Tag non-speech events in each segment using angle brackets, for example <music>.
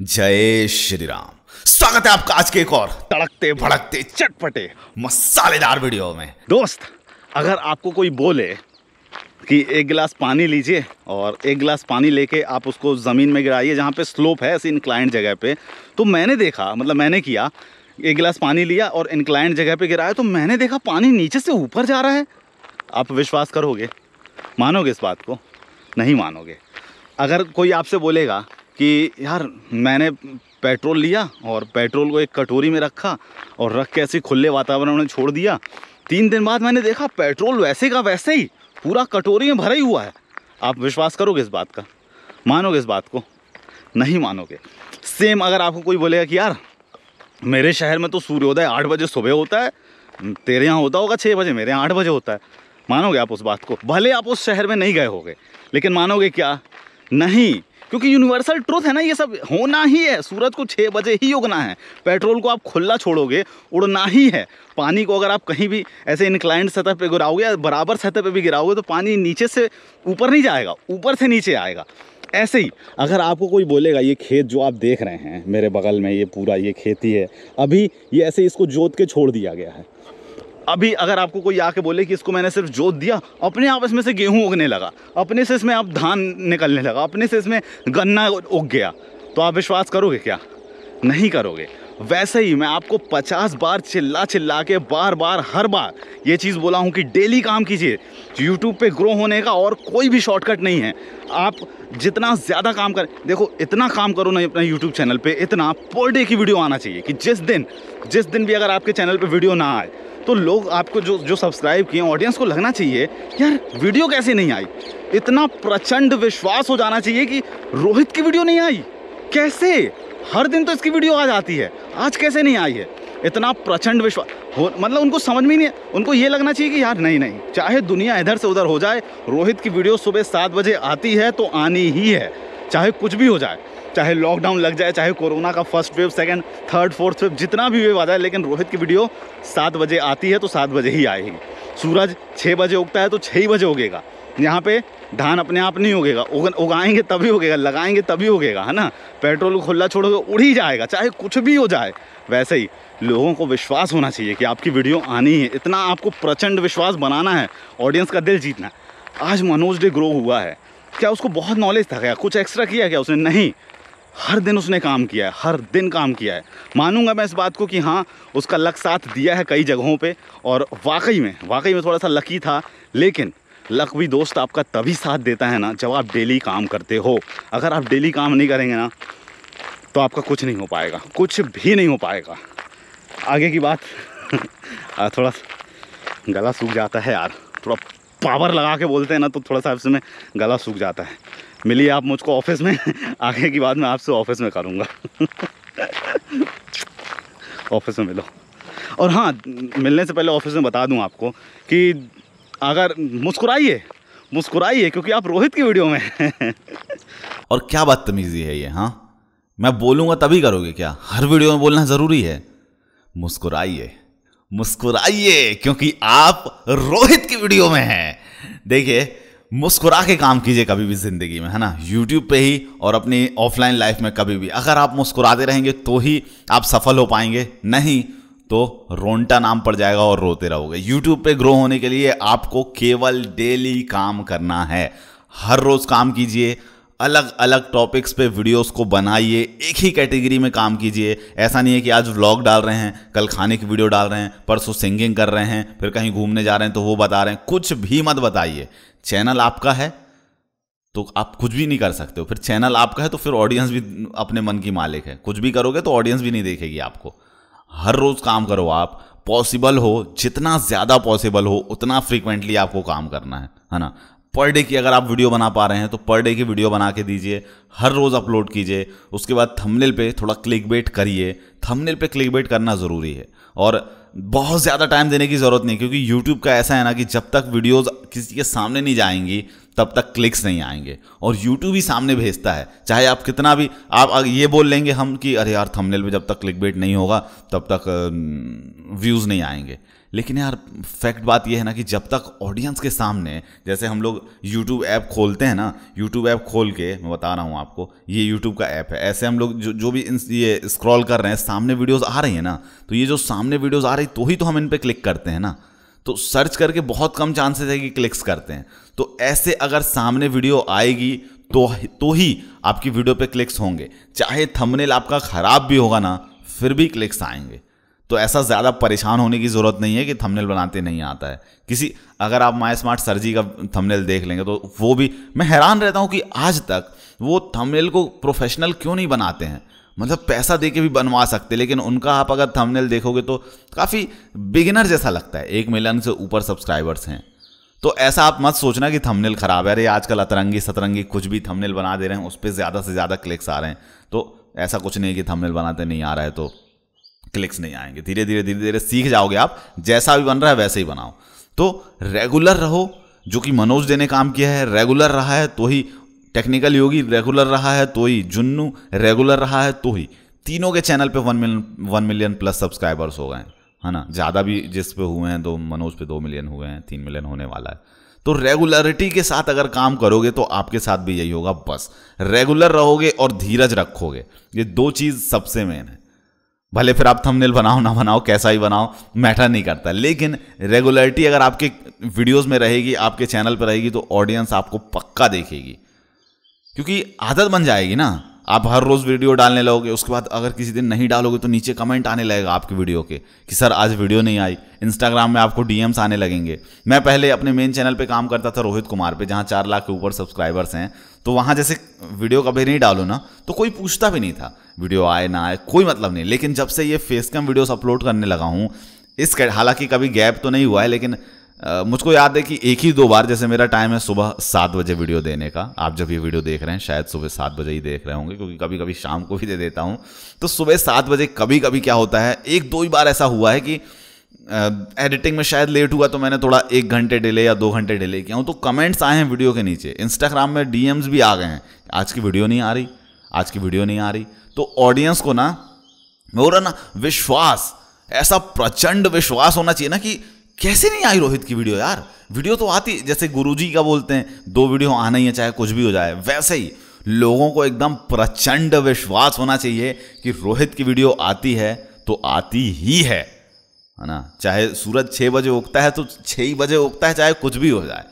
जय श्री राम स्वागत है आपका आज के एक और तड़कते भड़कते चटपटे मसालेदार वीडियो में दोस्त अगर आपको कोई बोले कि एक गिलास पानी लीजिए और एक गिलास पानी लेके आप उसको ज़मीन में गिराइए जहाँ पे स्लोप है ऐसी इंक्लाइंट जगह पे तो मैंने देखा मतलब मैंने किया एक गिलास पानी लिया और इंक्लाइंट जगह पे गिराया तो मैंने देखा पानी नीचे से ऊपर जा रहा है आप विश्वास करोगे मानोगे इस बात को नहीं मानोगे अगर कोई आपसे बोलेगा कि यार मैंने पेट्रोल लिया और पेट्रोल को एक कटोरी में रखा और रख के ऐसे खुले वातावरण में छोड़ दिया तीन दिन बाद मैंने देखा पेट्रोल वैसे का वैसे ही पूरा कटोरी में भरा ही हुआ है आप विश्वास करोगे इस बात का मानोगे इस बात को नहीं मानोगे सेम अगर आपको कोई बोलेगा कि यार मेरे शहर में तो सूर्योदय आठ बजे सुबह होता है तेरे यहाँ होता होगा छः बजे मेरे यहाँ आठ बजे होता है मानोगे आप उस बात को भले आप उस शहर में नहीं गए होगे लेकिन मानोगे क्या नहीं क्योंकि यूनिवर्सल ट्रूथ है ना ये सब होना ही है सूरज को छः बजे ही उगना है पेट्रोल को आप खुला छोड़ोगे उड़ना ही है पानी को अगर आप कहीं भी ऐसे इनक्लाइंट सतह पे गिराओगे या बराबर सतह पे भी गिराओगे तो पानी नीचे से ऊपर नहीं जाएगा ऊपर से नीचे आएगा ऐसे ही अगर आपको कोई बोलेगा ये खेत जो आप देख रहे हैं मेरे बगल में ये पूरा ये खेती है अभी ये ऐसे इसको जोत के छोड़ दिया गया है अभी अगर आपको कोई आके बोले कि इसको मैंने सिर्फ जोत दिया अपने आप इसमें से गेहूं उगने लगा अपने से इसमें आप धान निकलने लगा अपने से इसमें गन्ना उग गया तो आप विश्वास करोगे क्या नहीं करोगे वैसे ही मैं आपको 50 बार चिल्ला चिल्ला के बार बार हर बार ये चीज़ बोला हूँ कि डेली काम कीजिए यूट्यूब पे ग्रो होने का और कोई भी शॉर्टकट नहीं है आप जितना ज़्यादा काम करें देखो इतना काम करो ना अपने यूट्यूब चैनल पे इतना पर डे की वीडियो आना चाहिए कि जिस दिन जिस दिन भी अगर आपके चैनल पे वीडियो ना आए तो लोग आपको जो जो सब्सक्राइब किए ऑडियंस को लगना चाहिए यार वीडियो कैसे नहीं आई इतना प्रचंड विश्वास हो जाना चाहिए कि रोहित की वीडियो नहीं आई कैसे हर दिन तो इसकी वीडियो आ जाती है आज कैसे नहीं आई है इतना प्रचंड विश्वास हो मतलब उनको समझ में नहीं उनको ये लगना चाहिए कि यार नहीं नहीं चाहे दुनिया इधर से उधर हो जाए रोहित की वीडियो सुबह सात बजे आती है तो आनी ही है चाहे कुछ भी हो जाए चाहे लॉकडाउन लग जाए चाहे कोरोना का first wave second third fourth wave जितना भी वेव आ जाए लेकिन रोहित की वीडियो सात बजे आती है तो सात बजे ही आएगी सूरज छः बजे उगता है तो छः ही बजे उगेगा यहाँ पे धान अपने आप नहीं उगेगा उगाएंगे तभी उगेगा लगाएंगे तभी उगेगा है ना पेट्रोल खुला छोड़ोगे उड़ ही जाएगा चाहे कुछ भी हो जाए वैसे ही लोगों को विश्वास होना चाहिए कि आपकी वीडियो आनी है इतना आपको प्रचंड विश्वास बनाना है ऑडियंस का दिल जीतना है आज मनोज डे ग्रो हुआ है क्या उसको बहुत नॉलेज था क्या कुछ एक्स्ट्रा किया क्या उसने नहीं हर दिन उसने काम किया है हर दिन काम किया है मानूंगा मैं इस बात को कि हाँ उसका लक साथ दिया है कई जगहों पे और वाकई में वाकई में थोड़ा सा लकी था लेकिन लक भी दोस्त आपका तभी साथ देता है ना जब आप डेली काम करते हो अगर आप डेली काम नहीं करेंगे ना तो आपका कुछ नहीं हो पाएगा कुछ भी नहीं हो पाएगा आगे की बात <laughs> थोड़ा गला सूख जाता है यार थोड़ा पावर लगा के बोलते हैं ना तो थोड़ा सा उसमें गला सूख जाता है मिलिए आप मुझको ऑफिस में आगे की बात मैं आपसे ऑफिस में करूँगा ऑफिस में मिलो और हाँ मिलने से पहले ऑफिस में बता दूँ आपको कि अगर मुस्कुराइए मुस्कुराइए क्योंकि आप रोहित की वीडियो में और क्या बदतमीजी है ये हाँ मैं बोलूँगा तभी करोगे क्या हर वीडियो में बोलना ज़रूरी है मुस्कुराइए मुस्कुराइए क्योंकि आप रोहित की वीडियो में हैं देखिए मुस्कुरा के काम कीजिए कभी भी ज़िंदगी में है ना यूट्यूब पे ही और अपनी ऑफलाइन लाइफ में कभी भी अगर आप मुस्कुराते रहेंगे तो ही आप सफल हो पाएंगे नहीं तो रोंटा नाम पड़ जाएगा और रोते रहोगे यूट्यूब पे ग्रो होने के लिए आपको केवल डेली काम करना है हर रोज़ काम कीजिए अलग अलग टॉपिक्स पे वीडियोस को बनाइए एक ही कैटेगरी में काम कीजिए ऐसा नहीं है कि आज व्लॉग डाल रहे हैं कल खाने की वीडियो डाल रहे हैं परसों सिंगिंग कर रहे हैं फिर कहीं घूमने जा रहे हैं तो वो बता रहे हैं कुछ भी मत बताइए चैनल आपका है तो आप कुछ भी नहीं कर सकते हो फिर चैनल आपका है तो फिर ऑडियंस भी अपने मन की मालिक है कुछ भी करोगे तो ऑडियंस भी नहीं देखेगी आपको हर रोज़ काम करो आप पॉसिबल हो जितना ज़्यादा पॉसिबल हो उतना फ्रीक्वेंटली आपको काम करना है है ना पर डे की अगर आप वीडियो बना पा रहे हैं तो पर डे की वीडियो बना के दीजिए हर रोज़ अपलोड कीजिए उसके बाद थंबनेल पे थोड़ा क्लिक बेट करिए थंबनेल पे क्लिक बेट करना ज़रूरी है और बहुत ज़्यादा टाइम देने की ज़रूरत नहीं क्योंकि यूट्यूब का ऐसा है ना कि जब तक वीडियोज़ किसी के सामने नहीं जाएंगी तब तक क्लिक्स नहीं आएंगे और यूट्यूब ही सामने भेजता है चाहे आप कितना भी आप ये बोल लेंगे हम कि अरे यार थंबनेल पे जब तक क्लिक बेट नहीं होगा तब तक व्यूज़ नहीं आएंगे लेकिन यार फैक्ट बात यह है ना कि जब तक ऑडियंस के सामने जैसे हम लोग यूट्यूब ऐप खोलते हैं ना यूट्यूब ऐप खोल के मैं बता रहा हूँ आपको ये यूट्यूब का ऐप है ऐसे हम लोग जो जो भी ये स्क्रॉल कर रहे हैं सामने वीडियोज़ आ रही है ना तो ये जो सामने वीडियोज़ आ रही तो ही तो हम इन पर क्लिक करते हैं ना तो सर्च करके बहुत कम चांसेस है कि क्लिक्स करते हैं तो ऐसे अगर सामने वीडियो आएगी तो तो ही आपकी वीडियो पे क्लिक्स होंगे चाहे थंबनेल आपका ख़राब भी होगा ना फिर भी क्लिक्स आएंगे तो ऐसा ज़्यादा परेशान होने की ज़रूरत नहीं है कि थंबनेल बनाते नहीं आता है किसी अगर आप माई स्मार्ट सर्जी का थंबनेल देख लेंगे तो वो भी मैं हैरान रहता हूँ कि आज तक वो थंबनेल को प्रोफेशनल क्यों नहीं बनाते हैं मतलब पैसा दे के भी बनवा सकते लेकिन उनका आप अगर थंबनेल देखोगे तो काफ़ी बिगिनर जैसा लगता है एक मिलियन से ऊपर सब्सक्राइबर्स हैं तो ऐसा आप मत सोचना कि थंबनेल ख़राब है अरे आजकल अतरंगी सतरंगी कुछ भी थंबनेल बना दे रहे हैं उस पर ज़्यादा से ज़्यादा क्लिक्स आ रहे हैं तो ऐसा कुछ नहीं कि थंबनेल बनाते नहीं आ रहा है तो क्लिक्स नहीं आएंगे धीरे धीरे धीरे धीरे सीख जाओगे आप जैसा भी बन रहा है वैसे ही बनाओ तो रेगुलर रहो जो कि मनोज देने ने काम किया है रेगुलर रहा है तो ही टेक्निकल योगी रेगुलर रहा है तो ही जुन्नू रेगुलर रहा है तो ही तीनों के चैनल पे one million one million plus subscribers हो गए हैं है ना ज़्यादा भी जिस पे हुए हैं तो मनोज पे दो मिलियन हुए हैं तीन मिलियन होने वाला है तो रेगुलरिटी के साथ अगर काम करोगे तो आपके साथ भी यही होगा बस रेगुलर रहोगे और धीरज रखोगे ये दो चीज़ सबसे मेन है भले फिर आप थंबनेल बनाओ ना बनाओ कैसा ही बनाओ मैटर नहीं करता लेकिन रेगुलरिटी अगर आपके वीडियोस में रहेगी आपके चैनल पर रहेगी तो ऑडियंस आपको पक्का देखेगी क्योंकि आदत बन जाएगी ना आप हर रोज़ वीडियो डालने लगोगे उसके बाद अगर किसी दिन नहीं डालोगे तो नीचे कमेंट आने लगेगा आपकी वीडियो के कि सर आज वीडियो नहीं आई इंस्टाग्राम में आपको डीएम्स आने लगेंगे मैं पहले अपने मेन चैनल पे काम करता था रोहित कुमार पे जहाँ चार लाख के ऊपर सब्सक्राइबर्स हैं तो वहाँ जैसे वीडियो कभी नहीं डालो ना तो कोई पूछता भी नहीं था वीडियो आए ना आए कोई मतलब नहीं लेकिन जब से ये फेस कैम वीडियोज़ अपलोड करने लगा हूँ इस हालांकि कभी गैप तो नहीं हुआ है लेकिन मुझको याद है कि एक ही दो बार जैसे मेरा टाइम है सुबह सात बजे वीडियो देने का आप जब ये वीडियो देख रहे हैं शायद सुबह सात बजे ही देख रहे होंगे क्योंकि कभी कभी शाम को भी दे देता हूँ तो सुबह सात बजे कभी कभी क्या होता है एक दो ही बार ऐसा हुआ है कि एडिटिंग uh, में शायद लेट हुआ तो मैंने थोड़ा एक घंटे डिले या दो घंटे डिले किया हूँ तो कमेंट्स आए हैं वीडियो के नीचे इंस्टाग्राम में डीएम्स भी आ गए हैं आज की वीडियो नहीं आ रही आज की वीडियो नहीं आ रही तो ऑडियंस को ना मेरा ना विश्वास ऐसा प्रचंड विश्वास होना चाहिए ना कि कैसे नहीं आई रोहित की वीडियो यार वीडियो तो आती जैसे गुरुजी का बोलते हैं दो वीडियो आना ही है चाहे कुछ भी हो जाए वैसे ही लोगों को एकदम प्रचंड विश्वास होना चाहिए कि रोहित की वीडियो आती है तो आती ही है है ना चाहे सूरज छः बजे उगता है तो छः ही बजे उगता है चाहे कुछ भी हो जाए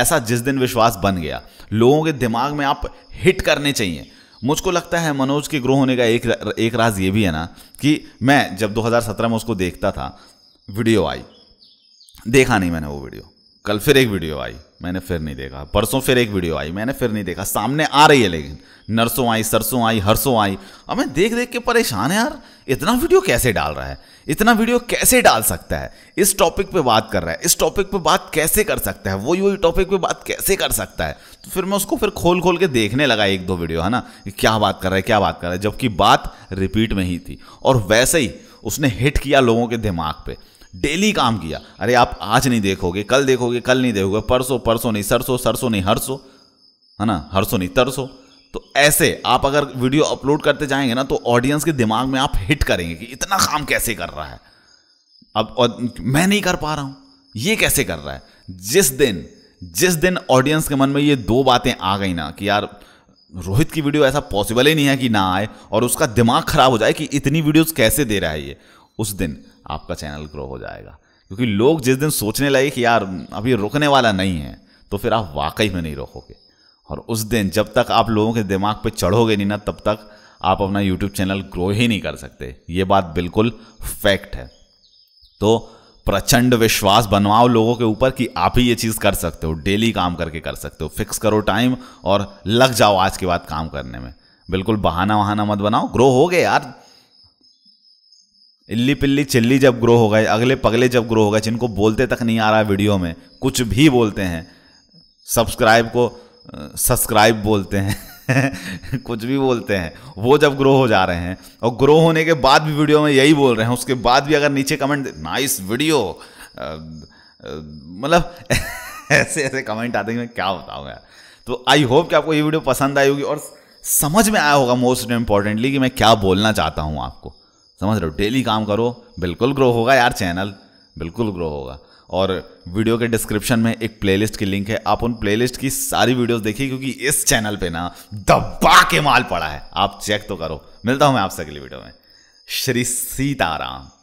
ऐसा जिस दिन विश्वास बन गया लोगों के दिमाग में आप हिट करने चाहिए मुझको लगता है मनोज के ग्रो होने का एक एक राज ये भी है ना कि मैं जब 2017 में उसको देखता था वीडियो आई देखा नहीं मैंने वो वीडियो कल फिर एक वीडियो आई मैंने फिर नहीं देखा परसों फिर एक वीडियो आई मैंने फिर नहीं देखा सामने आ रही है लेकिन नर्सों आई सरसों आई हरसों आई अब मैं देख देख के परेशान है यार इतना वीडियो कैसे डाल रहा है इतना वीडियो कैसे डाल सकता है इस टॉपिक पे बात कर रहा है इस टॉपिक पे बात कैसे कर सकता है वो वही टॉपिक पे बात कैसे कर सकता है तो फिर मैं उसको फिर खोल खोल के देखने लगा एक दो वीडियो है ना क्या बात कर रहा है क्या बात कर रहा है जबकि बात रिपीट में ही थी और वैसे ही उसने हिट किया लोगों के दिमाग पर डेली काम किया अरे आप आज नहीं देखोगे कल देखोगे कल नहीं देखोगे परसों परसों नहीं सरसों सरसों नहीं हरसो है ना हरसो नहीं तरसो तो ऐसे आप अगर वीडियो अपलोड करते जाएंगे ना तो ऑडियंस के दिमाग में आप हिट करेंगे कि इतना काम कैसे कर रहा है अब और मैं नहीं कर पा रहा हूं ये कैसे कर रहा है जिस दिन जिस दिन ऑडियंस के मन में ये दो बातें आ गई ना कि यार रोहित की वीडियो ऐसा पॉसिबल ही नहीं है कि ना आए और उसका दिमाग खराब हो जाए कि इतनी वीडियोस कैसे दे रहा है ये उस दिन आपका चैनल ग्रो हो जाएगा क्योंकि लोग जिस दिन सोचने लगे कि यार अभी रुकने वाला नहीं है तो फिर आप वाकई में नहीं रोकोगे और उस दिन जब तक आप लोगों के दिमाग पे चढ़ोगे नहीं ना तब तक आप अपना यूट्यूब चैनल ग्रो ही नहीं कर सकते ये बात बिल्कुल फैक्ट है तो प्रचंड विश्वास बनवाओ लोगों के ऊपर कि आप ही ये चीज़ कर सकते हो डेली काम करके कर सकते हो फिक्स करो टाइम और लग जाओ आज के बाद काम करने में बिल्कुल बहाना वहाना मत बनाओ ग्रो हो गए यार इल्ली पिल्ली चिल्ली जब ग्रो हो गए अगले पगले जब ग्रो हो गए जिनको बोलते तक नहीं आ रहा वीडियो में कुछ भी बोलते हैं सब्सक्राइब को सब्सक्राइब बोलते हैं <laughs> कुछ भी बोलते हैं वो जब ग्रो हो जा रहे हैं और ग्रो होने के बाद भी वीडियो में यही बोल रहे हैं उसके बाद भी अगर नीचे कमेंट नाइस वीडियो मतलब <laughs> ऐसे ऐसे कमेंट आते हैं मैं क्या बताऊँ यार तो आई होप कि आपको ये वीडियो पसंद आई होगी और समझ में आया होगा मोस्ट इंपॉर्टेंटली कि मैं क्या बोलना चाहता हूँ आपको समझ रहे हो डेली काम करो बिल्कुल ग्रो होगा यार चैनल बिल्कुल ग्रो होगा और वीडियो के डिस्क्रिप्शन में एक प्लेलिस्ट की लिंक है आप उन प्लेलिस्ट की सारी वीडियोस देखिए क्योंकि इस चैनल पे ना दबा के माल पड़ा है आप चेक तो करो मिलता हूँ मैं आपसे अगली वीडियो में श्री सीताराम